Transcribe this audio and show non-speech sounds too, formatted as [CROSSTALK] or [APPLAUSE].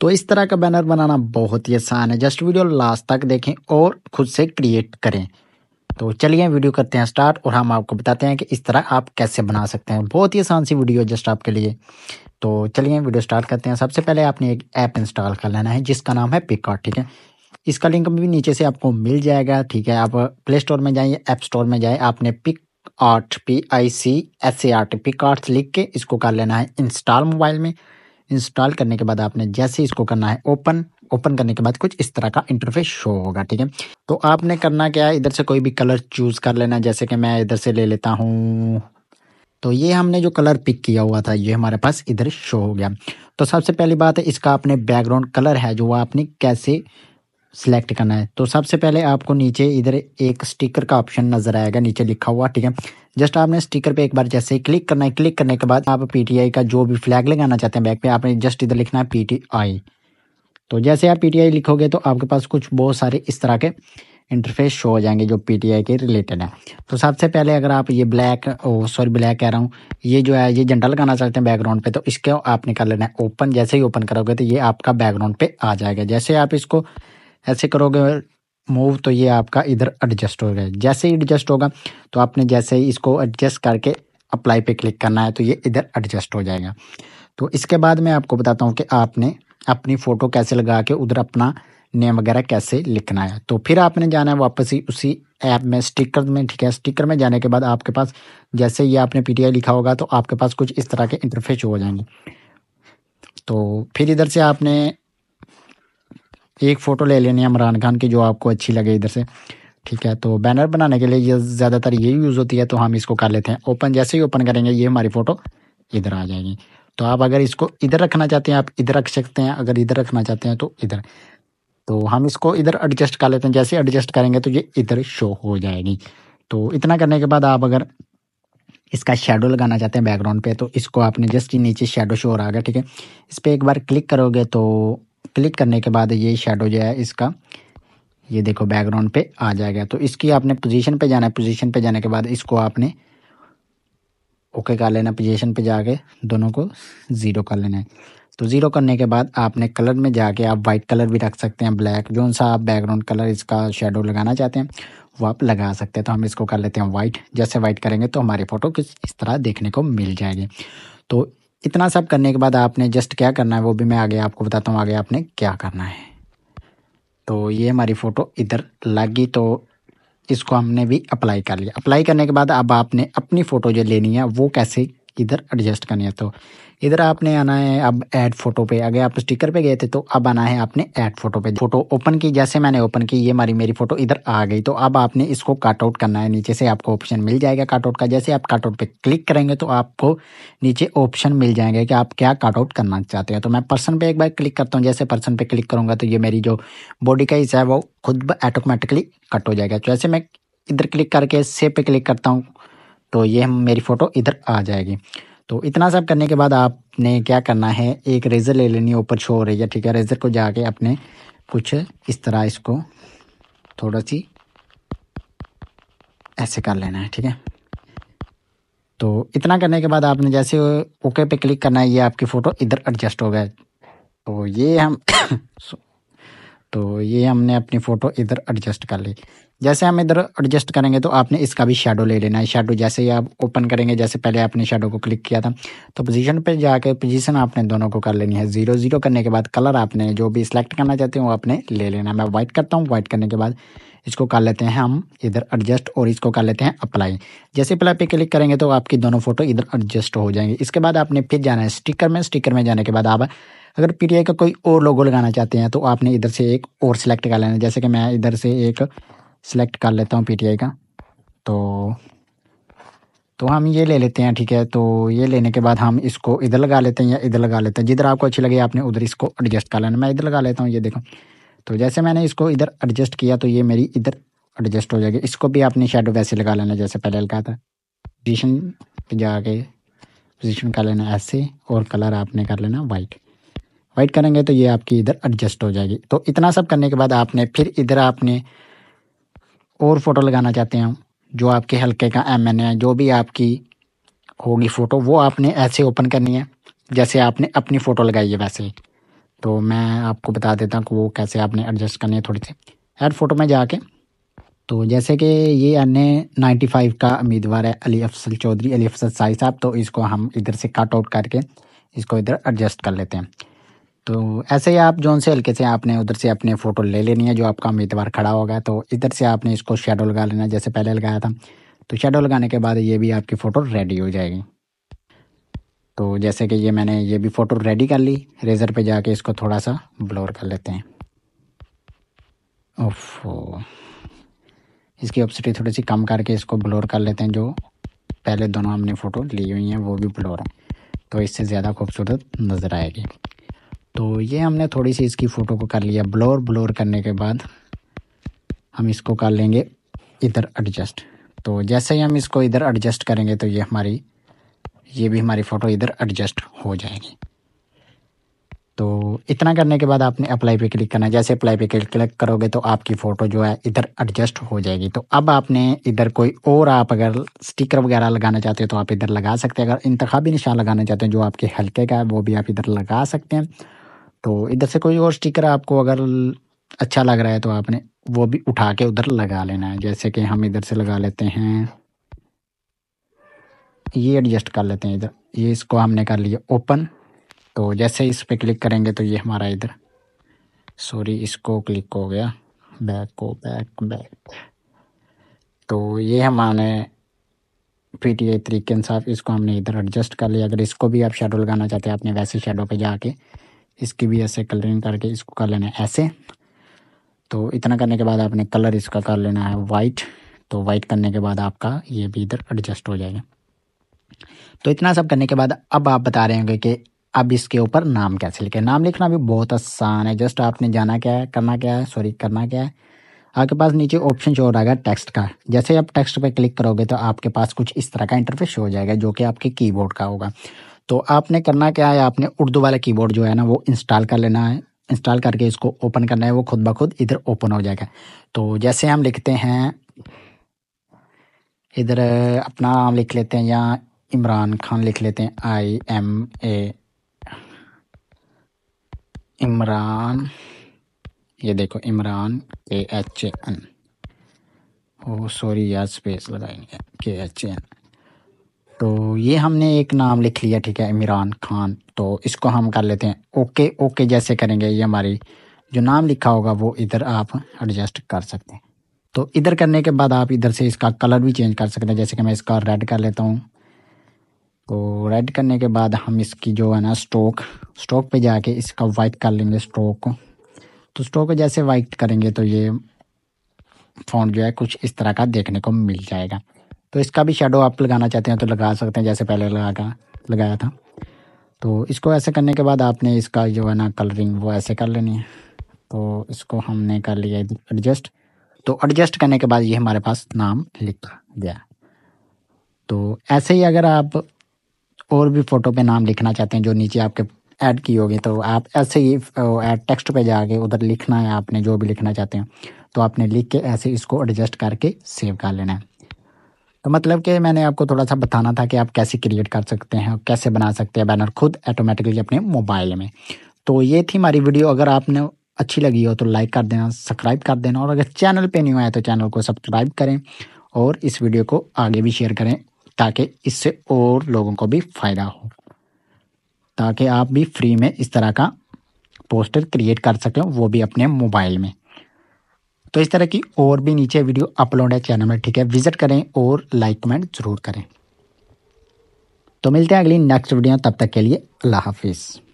तो इस तरह का बैनर बनाना बहुत ही आसान है जस्ट वीडियो लास्ट तक देखें और खुद से क्रिएट करें तो चलिए वीडियो करते हैं स्टार्ट और हम आपको बताते हैं कि इस तरह आप कैसे बना सकते हैं बहुत ही आसान सी वीडियो है जस्ट आपके लिए तो चलिए वीडियो स्टार्ट करते हैं सबसे पहले आपने एक ऐप इंस्टॉल कर लेना है जिसका नाम है पिकआउट ठीक है इसका लिंक भी नीचे से आपको मिल जाएगा ठीक है आप प्ले स्टोर में जाइए ऐप स्टोर में जाए आपने PicsArt P I C S A R T PicsArt लिख के इसको कर लेना है इंस्टॉल मोबाइल में इंस्टॉल करने के बाद आपने जैसे इसको करना है ओपन ओपन करने के बाद कुछ इस तरह का इंटरफेस शो होगा ठीक है तो आपने करना क्या है इधर से कोई भी कलर चूज़ कर लेना जैसे कि मैं इधर से ले लेता हूँ तो ये हमने जो कलर पिक किया हुआ था ये हमारे पास इधर शो हो गया तो सबसे पहली बात है इसका अपने बैकग्राउंड कलर है जो आपने कैसे सिलेक्ट करना है तो सबसे पहले आपको नीचे इधर एक स्टिकर का ऑप्शन नज़र आएगा नीचे लिखा हुआ ठीक है जस्ट आपने स्टिकर पे एक बार जैसे ही क्लिक करना है क्लिक करने के बाद आप पीटीआई का जो भी फ्लैग लगाना चाहते हैं बैक पे आपने जस्ट इधर लिखना है पीटीआई तो जैसे आप पीटीआई लिखोगे तो आपके पास कुछ बहुत सारे इस तरह के इंटरफेस शो हो जाएंगे जो पीटीआई के रिलेटेड है तो सबसे पहले अगर आप ये ब्लैक सॉरी ब्लैक कह रहा हूँ ये जो है ये झंडा लगाना चाहते हैं बैकग्राउंड पे तो इसके आपने कर लेना है ओपन जैसे ही ओपन करोगे तो ये आपका बैकग्राउंड पे आ जाएगा जैसे आप इसको ऐसे करोगे मूव तो ये आपका इधर एडजस्ट हो गया जैसे ही एडजस्ट होगा तो आपने जैसे ही इसको एडजस्ट करके अप्लाई पे क्लिक करना है तो ये इधर एडजस्ट हो जाएगा तो इसके बाद मैं आपको बताता हूँ कि आपने अपनी फ़ोटो कैसे लगा के उधर अपना नेम वगैरह कैसे लिखना है तो फिर आपने जाना है वापस ही उसी ऐप में स्टिकर में ठीक है स्टिकर में जाने के बाद आपके पास जैसे ये आपने पी लिखा होगा तो आपके पास कुछ इस तरह के इंटरफेस हो जाएंगे तो फिर इधर से आपने एक फ़ोटो ले लेनी है इमरान खान की जो आपको अच्छी लगे इधर से ठीक है तो बैनर बनाने के लिए ये ज़्यादातर ये यूज़ होती है तो हम इसको कर लेते हैं ओपन जैसे ही ओपन करेंगे ये हमारी फ़ोटो इधर आ जाएगी तो आप अगर इसको इधर रखना चाहते हैं आप इधर रख सकते हैं अगर इधर रखना चाहते हैं तो इधर तो हम इसको इधर एडजस्ट कर लेते हैं जैसे एडजस्ट करेंगे तो ये इधर शो हो जाएगी तो इतना करने के बाद आप अगर इसका शेडो लगाना चाहते हैं बैकग्राउंड पे तो इसको आपने जस्ट नीचे शेडो शो रहा है ठीक है इस पर एक बार क्लिक करोगे तो क्लिक करने के बाद ये शेडो जो है इसका ये देखो बैकग्राउंड पे आ जाएगा तो इसकी आपने पोजीशन पे जाना है पोजीशन पे जाने के बाद इसको आपने ओके कर लेना पोजीशन पे जाके दोनों को ज़ीरो कर लेना है तो ज़ीरो करने के बाद आपने कलर में जाके आप वाइट कलर भी रख सकते हैं ब्लैक जो सा आप बैकग्राउंड कलर इसका शेडो लगाना चाहते हैं वो आप लगा सकते हैं तो हम इसको कर लेते हैं वाइट जैसे वाइट करेंगे तो हमारी फ़ोटो किस इस तरह देखने को मिल जाएगी तो इतना सब करने के बाद आपने जस्ट क्या करना है वो भी मैं आगे आपको बताता हूँ आगे आपने क्या करना है तो ये हमारी फ़ोटो इधर लगी तो इसको हमने भी अप्लाई कर लिया अप्लाई करने के बाद अब आपने अपनी फ़ोटो जो लेनी है वो कैसे इधर एडजस्ट करनी है तो इधर आपने आना है अब ऐड फोटो पे अगर आप स्टिकर पे गए थे तो अब आना है आपने ऐड फोटो पे फोटो ओपन की जैसे मैंने ओपन की ये हमारी मेरी फोटो इधर आ गई तो अब आपने इसको काटआउट करना है नीचे से आपको ऑप्शन मिल जाएगा काटआउट का जैसे आप आउट पे क्लिक करेंगे तो आपको नीचे ऑप्शन मिल जाएंगे कि आप क्या काटआउट करना चाहते हैं तो मैं पर्सन पे एक बार क्लिक करता हूँ जैसे पर्सन पे क्लिक करूँगा तो ये मेरी जो बॉडी का हिस्सा है वो खुद ऑटोमेटिकली कट हो जाएगा जैसे तो मैं इधर क्लिक करके सेव पे क्लिक करता हूँ तो ये मेरी फ़ोटो इधर आ जाएगी तो इतना सब करने के बाद आपने क्या करना है एक रेज़र ले लेनी है ऊपर छोर है या ठीक है रेज़र को जाके अपने कुछ इस तरह इसको थोड़ा सी ऐसे कर लेना है ठीक है तो इतना करने के बाद आपने जैसे ओके पे क्लिक करना है ये आपकी फ़ोटो इधर एडजस्ट हो गया तो ये हम [COUGHS] तो ये हमने अपनी फ़ोटो इधर एडजस्ट कर ली जैसे हम इधर एडजस्ट करेंगे तो आपने इसका भी शेडो ले लेना है शेडो जैसे ही आप ओपन करेंगे जैसे पहले आपने शेडो को क्लिक किया था तो पोजीशन पे जाके पोजीशन आपने दोनों को कर लेनी है ज़ीरो ज़ीरो करने के बाद कलर आपने जो भी सिलेक्ट करना चाहते हैं वो आपने ले लेना मैं वाइट करता हूँ व्हाइट करने के बाद इसको कर लेते हैं हम इधर एडजस्ट और इसको कर लेते हैं अप्लाई जैसे अप्लाई पे क्लिक करेंगे तो आपकी दोनों फोटो इधर एडजस्ट हो जाएंगे इसके बाद आपने फिर जाना है स्टिकर में स्टिकर में जाने के बाद आप अगर पी का कोई और लोगो लगाना चाहते हैं तो आपने इधर से एक और सिलेक्ट कर लेना जैसे कि मैं इधर से एक सिलेक्ट कर लेता हूँ पी का तो तो हम ये ले लेते हैं ठीक है तो ये लेने के बाद हम इसको इधर लगा लेते हैं या इधर लगा लेते हैं जिधर आपको अच्छी लगे आपने उधर इसको एडजस्ट कर लेना मैं इधर लगा लेता हूँ ये देखो तो जैसे मैंने इसको इधर एडजस्ट किया तो ये मेरी इधर एडजस्ट हो जाएगी इसको भी आपने शेडो वैसे लगा लेना जैसे पहले लगाया था पोजिशन पर जाके पोजिशन कर लेना ऐसे और कलर आपने कर लेना वाइट वाइट करेंगे तो ये आपकी इधर एडजस्ट हो जाएगी तो इतना सब करने के बाद आपने फिर इधर आपने और फ़ोटो लगाना चाहते हैं जो आपके हल्के का एम एन है जो भी आपकी होगी फ़ोटो वो आपने ऐसे ओपन करनी है जैसे आपने अपनी फ़ोटो लगाई है वैसे ही तो मैं आपको बता देता हूँ कि वो कैसे आपने एडजस्ट करनी है थोड़ी सी एड फोटो में जाके तो जैसे कि ये अन्य फाइव का उम्मीदवार है अली अफसल चौधरी अली अफसल साई साहब तो इसको हम इधर से कट आउट करके इसको इधर एडजस्ट कर लेते हैं तो ऐसे ही आप जोन से हल्के से आपने उधर से अपने फ़ोटो ले लेनी है जो आपका उम्मीदवार खड़ा होगा तो इधर से आपने इसको शेडो लगा लेना जैसे पहले लगाया था तो शेडो लगाने के बाद ये भी आपकी फ़ोटो रेडी हो जाएगी तो जैसे कि ये मैंने ये भी फ़ोटो रेडी कर ली रेज़र पे जाके इसको थोड़ा सा ब्लोर कर लेते हैं ओफो इसकी ऑप्सिटी थोड़ी सी कम करके इसको ब्लोर कर लेते हैं जो पहले दोनों हमने फ़ोटो ली हुई हैं वो भी ब्लोर है तो इससे ज़्यादा खूबसूरत नज़र आएगी तो ये हमने थोड़ी सी इसकी फ़ोटो को कर लिया ब्लोर ब्लोर करने के बाद हम इसको कर लेंगे इधर एडजस्ट तो जैसे ही हम इसको इधर एडजस्ट करेंगे तो ये हमारी ये भी हमारी फ़ोटो इधर एडजस्ट हो जाएगी तो इतना करने के बाद आपने अप्लाई पे क्लिक करना है जैसे अप्लाई पे क्लिक करोगे तो आपकी फ़ोटो जो है इधर एडजस्ट हो जाएगी तो अब आपने इधर कोई और आप अगर स्टिकर वगैरह लगाना चाहते हो तो आप इधर लगा सकते हैं अगर इंतबी निशान लगाना चाहते हैं जो आपके हल्के का है वो भी आप इधर लगा सकते हैं तो इधर से कोई और स्टिकर आपको अगर अच्छा लग रहा है तो आपने वो भी उठा के उधर लगा लेना है जैसे कि हम इधर से लगा लेते हैं ये एडजस्ट कर लेते हैं इधर ये इसको हमने कर लिया ओपन तो जैसे इस पर क्लिक करेंगे तो ये हमारा इधर सॉरी इसको क्लिक हो गया बैक को बैक बैक तो ये हमारे पी टी आई तरीके इंसाफ इसको हमने इधर एडजस्ट कर लिया अगर इसको भी आप शेडो लगाना चाहते हैं आपने वैसे शेडो पे जाके इसकी भी ऐसे कलरिंग करके इसको कर लेना है ऐसे तो इतना करने के बाद आपने कलर इसका कर लेना है वाइट तो वाइट करने के बाद आपका ये भी इधर एडजस्ट हो जाएगा तो इतना सब करने के बाद अब आप बता रहे होंगे कि अब इसके ऊपर नाम कैसे लिखें नाम लिखना भी बहुत आसान है जस्ट आपने जाना क्या है करना क्या है सॉरी करना क्या है आपके पास नीचे ऑप्शन शो हो रहा है टेक्स्ट का जैसे आप टेक्स्ट पे क्लिक करोगे तो आपके पास कुछ इस तरह का इंटरफेस हो जाएगा जो कि आपके कीबोर्ड का होगा तो आपने करना क्या है आपने उर्दू वाला कीबोर्ड जो है ना वो इंस्टॉल कर लेना है इंस्टॉल करके इसको ओपन करना है वो खुद ब खुद इधर ओपन हो जाएगा तो जैसे हम लिखते हैं इधर अपना नाम लिख लेते हैं या इमरान खान लिख लेते हैं आई एम ए इमरान ये देखो Imran K H N O sorry यार स्पेस लगाएंगे के एच एन तो ये हमने एक नाम लिख लिया ठीक है इमरान खान तो इसको हम कर लेते हैं ओके ओके जैसे करेंगे ये हमारी जो नाम लिखा होगा वो इधर आप एडजस्ट कर सकते हैं तो इधर करने के बाद आप इधर से इसका कलर भी चेंज कर सकते हैं जैसे कि मैं इसका रेड कर लेता हूँ तो रेड करने के बाद हम इसकी जो है ना स्ट्रोक स्ट्रोक पे जाके इसका वाइट कर लेंगे स्ट्रोक को तो स्ट्रोक को जैसे वाइट करेंगे तो ये फ़ॉन्ट जो है कुछ इस तरह का देखने को मिल जाएगा तो इसका भी शेडो आप लगाना चाहते हैं तो लगा सकते हैं जैसे पहले लगा लगाया था तो इसको ऐसे करने के बाद आपने इसका जो है ना कलरिंग वो ऐसे कर लेनी है तो इसको हमने कर लिया एडजस्ट तो एडजस्ट करने के बाद ये हमारे पास नाम लिखा गया तो ऐसे ही अगर आप और भी फोटो पे नाम लिखना चाहते हैं जो नीचे आपके ऐड की होगी तो आप ऐसे ही ऐड टेक्स्ट पे जाके उधर लिखना है आपने जो भी लिखना चाहते हैं तो आपने लिख के ऐसे इसको एडजस्ट करके सेव कर लेना है तो मतलब कि मैंने आपको थोड़ा सा बताना था कि आप कैसे क्रिएट कर सकते हैं और कैसे बना सकते हैं बैनर खुद ऑटोमेटिकली अपने मोबाइल में तो ये थी हमारी वीडियो अगर आपने अच्छी लगी हो तो लाइक कर देना सब्सक्राइब कर देना और अगर चैनल पे नहीं है तो चैनल को सब्सक्राइब करें और इस वीडियो को आगे भी शेयर करें ताकि इससे और लोगों को भी फ़ायदा हो ताकि आप भी फ्री में इस तरह का पोस्टर क्रिएट कर सकें वो भी अपने मोबाइल में तो इस तरह की और भी नीचे वीडियो अपलोड है चैनल में ठीक है विजिट करें और लाइक कमेंट ज़रूर करें तो मिलते हैं अगली नेक्स्ट वीडियो तब तक के लिए अल्लाह हाफिज़